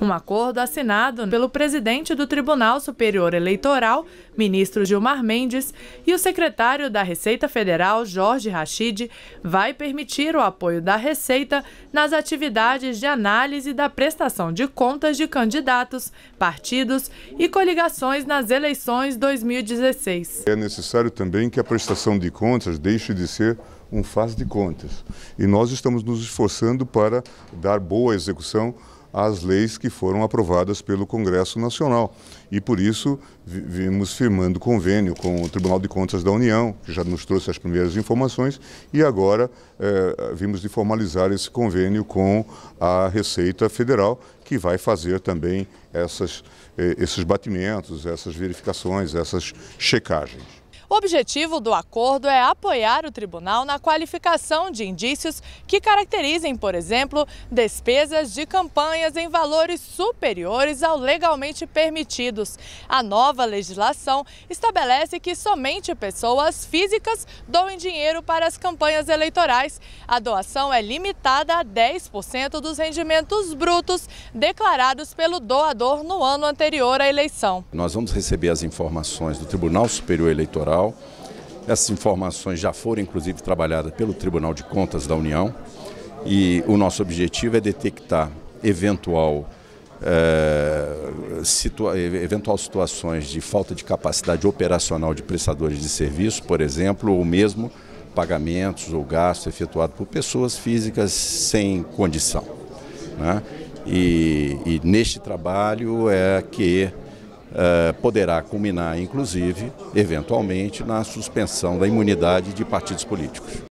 Um acordo assinado pelo presidente do Tribunal Superior Eleitoral, ministro Gilmar Mendes, e o secretário da Receita Federal, Jorge Rachid, vai permitir o apoio da Receita nas atividades de análise da prestação de contas de candidatos, partidos e coligações nas eleições 2016. É necessário também que a prestação de contas deixe de ser um faz de contas. E nós estamos nos esforçando para dar boa execução às leis que foram aprovadas pelo Congresso Nacional. E por isso vimos firmando convênio com o Tribunal de Contas da União, que já nos trouxe as primeiras informações, e agora eh, vimos de formalizar esse convênio com a Receita Federal, que vai fazer também essas, eh, esses batimentos, essas verificações, essas checagens. O objetivo do acordo é apoiar o tribunal na qualificação de indícios que caracterizem, por exemplo, despesas de campanhas em valores superiores ao legalmente permitidos. A nova legislação estabelece que somente pessoas físicas doem dinheiro para as campanhas eleitorais. A doação é limitada a 10% dos rendimentos brutos declarados pelo doador no ano anterior à eleição. Nós vamos receber as informações do Tribunal Superior Eleitoral Federal. Essas informações já foram, inclusive, trabalhadas pelo Tribunal de Contas da União e o nosso objetivo é detectar eventual, é, situa eventual situações de falta de capacidade operacional de prestadores de serviço, por exemplo, ou mesmo pagamentos ou gastos efetuados por pessoas físicas sem condição. Né? E, e neste trabalho é que eh, poderá culminar, inclusive, eventualmente, na suspensão da imunidade de partidos políticos.